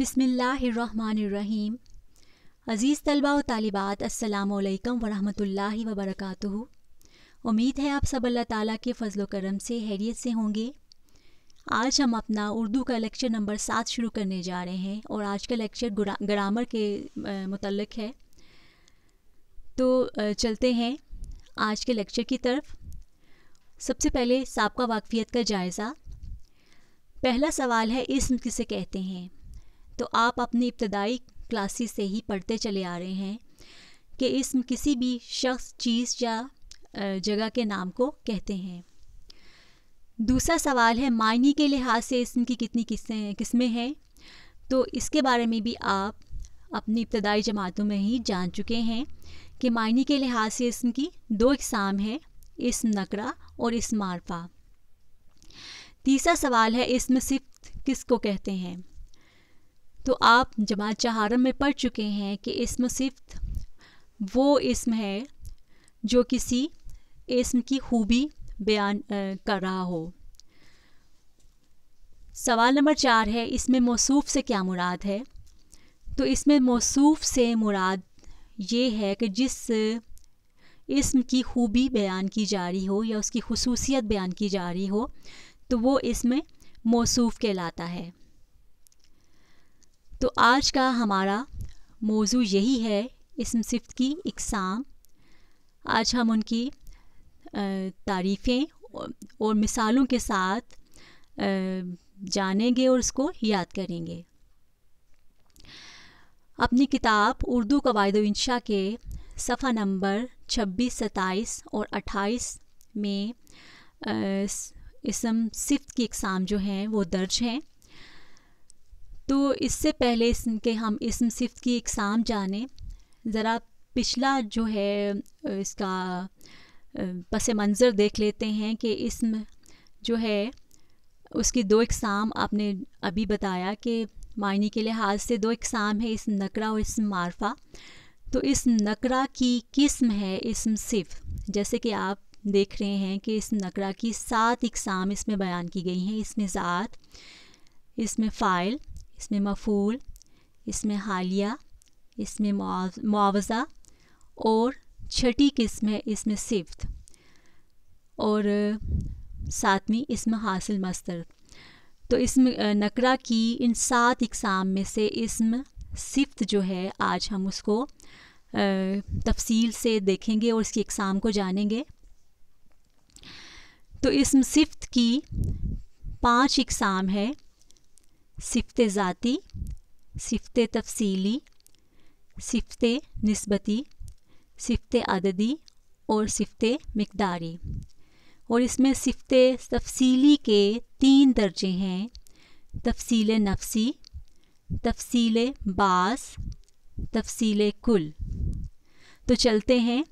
बिसमीम अज़ीज़ तलबा व तालिबात असलकम वरहमल वबरक उम्मीद है आप सब अल्लाह ताला के फ़ज़ल करम से हैरियत से होंगे आज हम अपना उर्दू का लेक्चर नंबर सात शुरू करने जा रहे हैं और आज का लेक्चर ग्रामर के मतलब है तो चलते हैं आज के लेक्चर की तरफ सबसे पहले सबका वाकफ़ियत का जायज़ा पहला सवाल है इसम किसे कहते हैं तो आप अपनी इब्तदाई क्लासेस से ही पढ़ते चले आ रहे हैं कि इसम किसी भी शख्स चीज़ या जगह के नाम को कहते हैं दूसरा सवाल है मायने के लिहाज से इसम की कितनी किस्में किस्में हैं तो इसके बारे में भी आप अपनी इब्तदाई जमातों में ही जान चुके हैं कि मायने के लिहाज से इसम की दो इकसाम है इसम नकरा और इसम मारफा तीसरा सवाल है इसम किस को कहते हैं तो आप जमात चहारम में पढ़ चुके हैं कि इसम सिफ्त वो इसम है जो किसी इसम की खूबी बयान कर रहा हो सवाल नंबर चार है इसमें मौसूफ से क्या मुराद है तो इसमें मौसूफ से मुराद ये है कि जिस इसम की खूबी बयान की जा रही हो या उसकी खसूसियत बयान की जा रही हो तो वो इसमें मौसूफ कहलाता है तो आज का हमारा मौजू यही है इसम सिफ्त की इकसाम आज हम उनकी तारीफ़ें और मिसालों के साथ जानेंगे और उसको याद करेंगे अपनी किताब उर्दू कवायद इंशा के सफ़ा नंबर 26, 27 और 28 में इसम सिफ्त की इकसाम जो हैं वो दर्ज हैं तो इससे पहले इसम के हम इसम सिफ्त की इकसाम जाने ज़रा पिछला जो है इसका पस मंज़र देख लेते हैं कि इसम जो है उसकी दो इकसाम आपने अभी बताया कि मायने के लिहाज से दो इकसाम है इसम नकरा और इसम मारफा तो इस नकरा की किस्म है इसम सिफ जैसे कि आप देख रहे हैं कि इस नकरा की सात इकसाम इसमें बयान की गई हैं इसमें ज़ात इसमें फ़ाइल इसमें मफूल इसमें हालिया इसमें मुआवज़ा और छठी किस्म है इसमें सिफ्त और सातवीं इसमें हासिल मस्तर तो इसम नकरा की इन सात इकसाम में से इसम सिफ्त जो है आज हम उसको तफसील से देखेंगे और इसकी इकसाम को जानेंगे तो इसम सिफ्त की पांच इकसाम है सिफ्त ज़ाती सिफ्त तफसीली सिफ्त नस्बती सिफ्त अददी और सिफ्त मकदारी और इसमें सिफ्त तफसीली के तीन दर्जे हैं तफसील नफसी तफसील बास तफसील कुल तो चलते हैं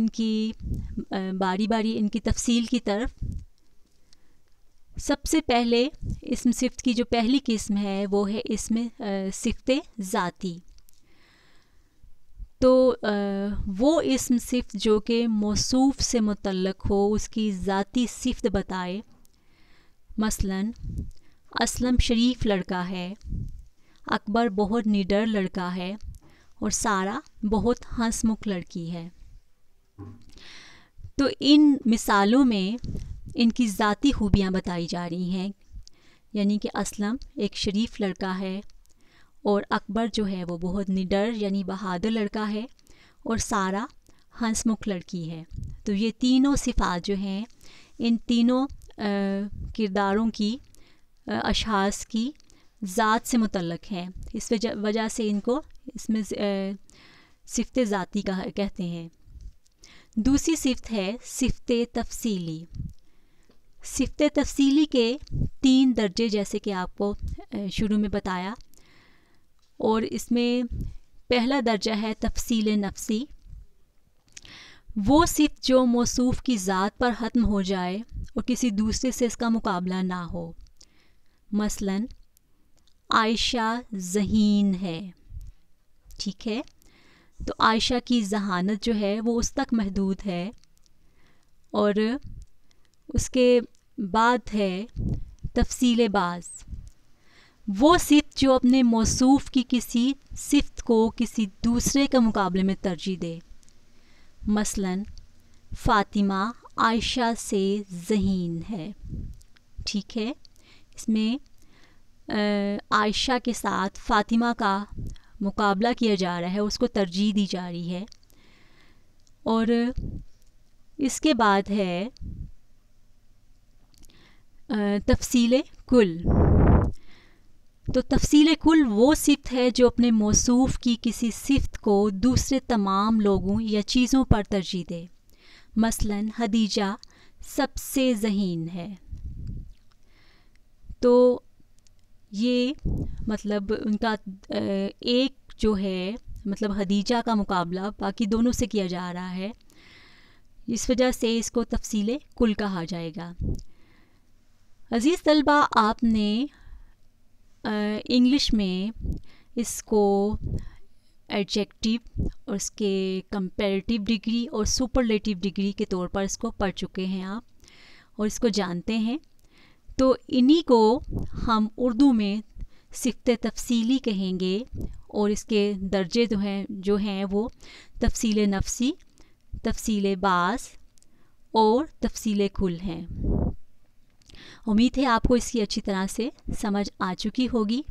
इनकी बारी बारी इनकी तफसील की तरफ सबसे पहले इसम सिफ्त की जो पहली किस्म है वो है इसमें सिफ्त ज़ाती तो आ, वो इसम सिफ्त जो कि मौसूफ से मुतलक हो उसकी ज़ाती सिफ्त बताए मसलन असलम शरीफ लड़का है अकबर बहुत निडर लड़का है और सारा बहुत हंसमुख लड़की है तो इन मिसालों में इनकी ज़ाती खूबियाँ बताई जा रही हैं यानी कि असलम एक शरीफ लड़का है और अकबर जो है वो बहुत निडर यानी बहादुर लड़का है और सारा हंसमुख लड़की है तो ये तीनों सिफात जो हैं इन तीनों किरदारों की अशास की ज़ात से मुतलक हैं इस वजह से इनको इसमें सिफत ज़ाती कहते हैं दूसरी सिफत है सिफत तफसीली सिफ्त तफसीली के तीन दर्जे जैसे कि आपको शुरू में बताया और इसमें पहला दर्जा है तफसील नफसी वो सिफ़ जो मौसूफ़ की ज़ात पर ख़त्म हो जाए और किसी दूसरे से इसका मुकाबला ना हो मसलन आयशा जहीन है ठीक है तो आयशा की जहानत जो है वो उस तक महदूद है और उसके बाद है तफसील बाज़ वो सिफ़ जो अपने मौसूफ की किसी सिफ्त को किसी दूसरे के मुकाबले में तरजीह दे मसलन फ़ातिमा आयशा से जहीन है ठीक है इसमें आयशा के साथ फ़ातिमा का मुकाबला किया जा रहा है उसको तरजीह दी जा रही है और इसके बाद है तफसील कुल तो तफसील कुल वो सिफत है जो अपने मौसूफ की किसी सिफत को दूसरे तमाम लोगों या चीज़ों पर तरजीह दे मसलन हदीजा सबसे जहीन है तो ये मतलब उनका एक जो है मतलब हदीजा का मुकाबला बाकी दोनों से किया जा रहा है इस वजह से इसको तफसील कुल कहा जाएगा अज़ीज़ तलबा आपने इंग्लिश में इसको एडजेक्टिव और उसके कंपेरेटिव डिग्री और सुपरलेटिव डिग्री के तौर पर इसको पढ़ चुके हैं आप और इसको जानते हैं तो इन्हीं को हम उर्दू में सिफत तफसीली कहेंगे और इसके दर्जे जो हैं जो हैं वो तफसील नफसी तफसील बास और तफसील कुल हैं उम्मीद है आपको इसकी अच्छी तरह से समझ आ चुकी होगी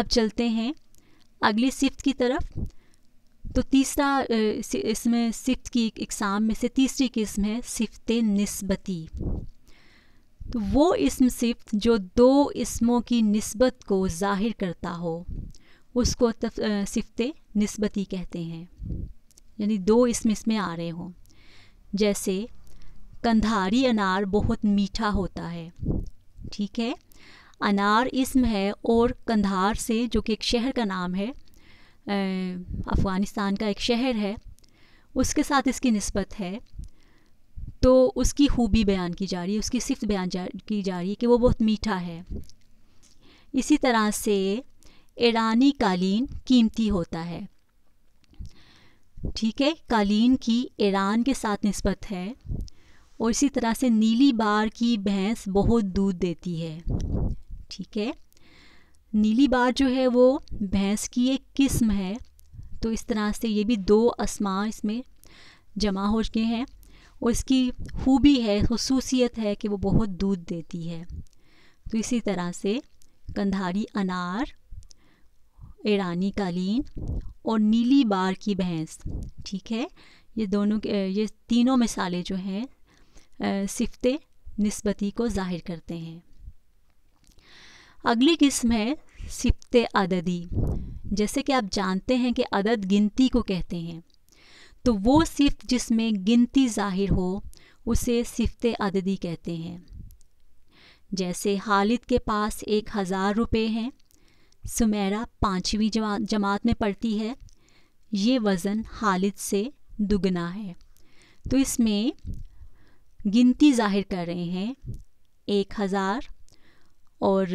अब चलते हैं अगली शिफ्ट की तरफ तो तीसरा इसमें शिफ्ट की इकसाम में से तीसरी किस्म है सिफ्त नस्बती तो वो इसम सिफ्त जो दो इसमों की नस्बत को ज़ाहिर करता हो उसको सिफ्त नस्बती कहते हैं यानी दो इसम इसमें आ रहे हों जैसे कंधारी अनार बहुत मीठा होता है ठीक है अनार इसम है और कंधार से जो कि एक शहर का नाम है अफ़गानिस्तान का एक शहर है उसके साथ इसकी नस्बत है तो उसकी खूबी बयान की जा रही है उसकी सिफ्त बयान जा, की जा रही है कि वो बहुत मीठा है इसी तरह से ईरानी कालीन कीमती होता है ठीक है कालीन की ईरान के साथ नस्बत है और इसी तरह से नीली बार की भैंस बहुत दूध देती है ठीक है नीली बार जो है वो भैंस की एक किस्म है तो इस तरह से ये भी दो आसमां इसमें जमा हो गए हैं और इसकी खूबी है खसूसियत है कि वो बहुत दूध देती है तो इसी तरह से कंधारी अनार ईरानी कालीन और नीली बार की भैंस ठीक है ये दोनों के ये तीनों मिसालें जो हैं सिफत नस्बती को ज़ाहिर करते हैं अगली किस्म है सिफत अददी जैसे कि आप जानते हैं कि अदद गिनती को कहते हैं तो वो सिफ्त जिसमें गिनती ज़ाहिर हो उसे सिफत अददी कहते हैं जैसे हालिद के पास एक हज़ार रुपये हैं सुमेरा पाँचवीं जमा, जमात में पढ़ती है ये वज़न हालिद से दुगना है तो इसमें गिनती जाहिर कर रहे हैं एक हज़ार और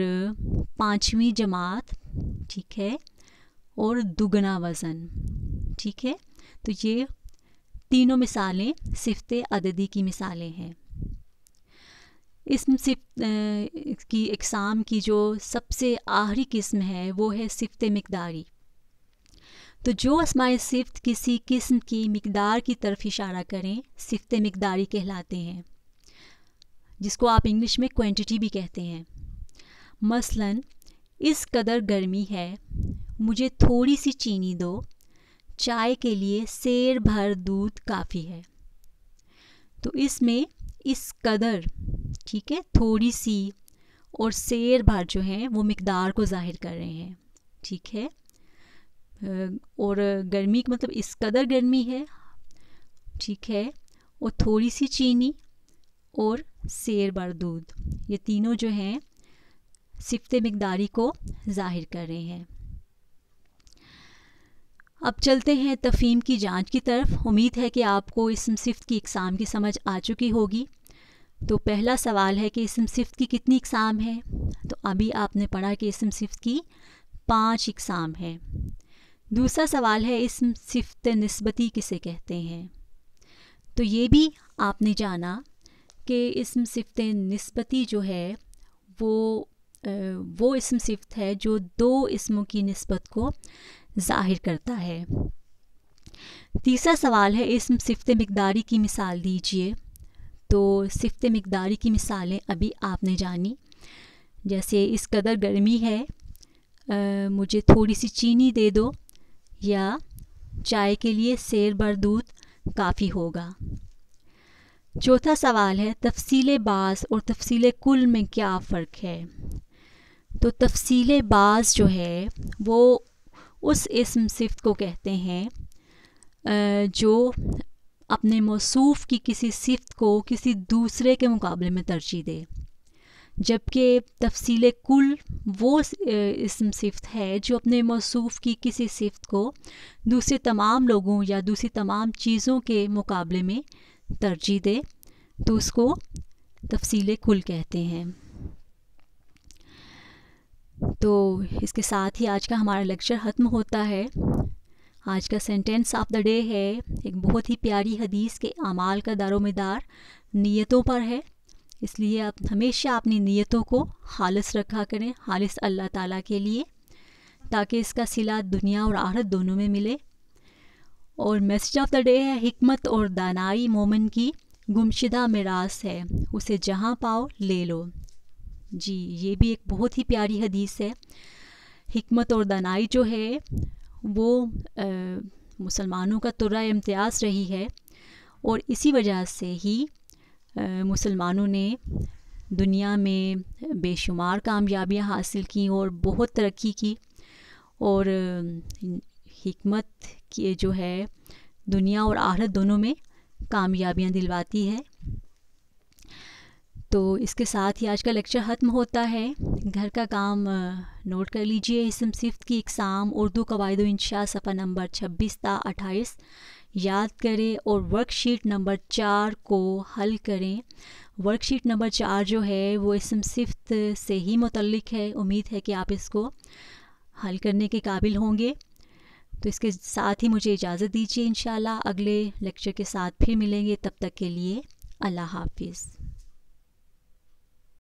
पाँचवीं जमात ठीक है और दुगना वज़न ठीक है तो ये तीनों मिसालें सिफत अददी की मिसालें हैं इस की इकसाम की जो सबसे आखिरी किस्म है वो है सिफत मकदारी तो जो असमाय सिफत किसी किस्म की मकदार की तरफ इशारा करें सिफत मकदारी कहलाते हैं जिसको आप इंग्लिश में क्वांटिटी भी कहते हैं मसलन इस कदर गर्मी है मुझे थोड़ी सी चीनी दो चाय के लिए शेर भर दूध काफ़ी है तो इसमें इस कदर ठीक है थोड़ी सी और शेर भर जो हैं वो मकदार को जाहिर कर रहे हैं ठीक है और गर्मी मतलब इस कदर गर्मी है ठीक है और थोड़ी सी चीनी और शेर बार दूध ये तीनों जो हैं सिफत मकदारी को जाहिर कर रहे हैं अब चलते हैं तफीम की जांच की तरफ उम्मीद है कि आपको इसम सिफ्त की इकसाम की समझ आ चुकी होगी तो पहला सवाल है कि इसम सिफ्त की कितनी इकसाम है तो अभी आपने पढ़ा कि इसम सिफ्त की पांच इकसाम है दूसरा सवाल है इसम सिफत नस्बती किसे कहते हैं तो ये भी आपने जाना कि इसम सिफत नस्बती जो है वो वो इसम सिफत है जो दो इसमों की नस्बत को ज़ाहिर करता है तीसरा सवाल है इसम सिफत मकदारी की मिसाल दीजिए तो सिफत मकदारी की मिसालें अभी आपने जानी जैसे इस कदर गर्मी है आ, मुझे थोड़ी सी चीनी दे दो या चाय के लिए शेर भर दूध काफ़ी होगा चौथा सवाल है तफसील बाज और तफसील कुल में क्या फ़र्क है तो तफसील बाज जो है वो उस इसम सिफ्त को कहते हैं जो अपने मौसूफ़ की किसी सिफ्त को किसी दूसरे के मुकाबले में तरजीह दे जबकि तफसील कुल वो इसम सिफ्त है जो अपने मौसू की किसी सिफ्त को दूसरे तमाम लोगों या दूसरी तमाम चीज़ों के मुकाबले में तरजीह दे तो उसको तफसील कुल कहते हैं तो इसके साथ ही आज का हमारा लेक्चर ख़त्म होता है आज का सेंटेंस ऑफ द डे है एक बहुत ही प्यारी हदीस के अमाल का दारोमदार नीयतों पर है इसलिए आप हमेशा अपनी नीयतों को खालस रखा करें खालस अल्लाह ताला के लिए ताकि इसका सिला दुनिया और आहरत दोनों में मिले और मैसेज ऑफ द डे है हमत और दानाई मोमन की गुमशुदा मिरास है उसे जहाँ पाओ ले लो जी ये भी एक बहुत ही प्यारी हदीस है हमत और दानाई जो है वो मुसलमानों का तुरा इम्तियाज़ रही है और इसी वजह से ही मुसलमानों ने दुनिया में बेशुमार कामयाबियां हासिल की और बहुत तरक्की की और हमत की जो है दुनिया और आहरत दोनों में कामयाबियां दिलवाती है तो इसके साथ ही आज का लेक्चर ख़त्म होता है घर का काम नोट कर लीजिए इसम सिफ्त की इकसाम उर्दू कवायद इंशा सफ़ा नंबर छब्बीस ता अट्ठाईस याद करें और वर्कशीट नंबर चार को हल करें वर्कशीट नंबर चार जो है वो इसम सिफ्त से ही मतलब है उम्मीद है कि आप इसको हल करने के काबिल होंगे तो इसके साथ ही मुझे इजाज़त दीजिए इन अगले लेक्चर के साथ फिर मिलेंगे तब तक के लिए अल्लाह हाफिज़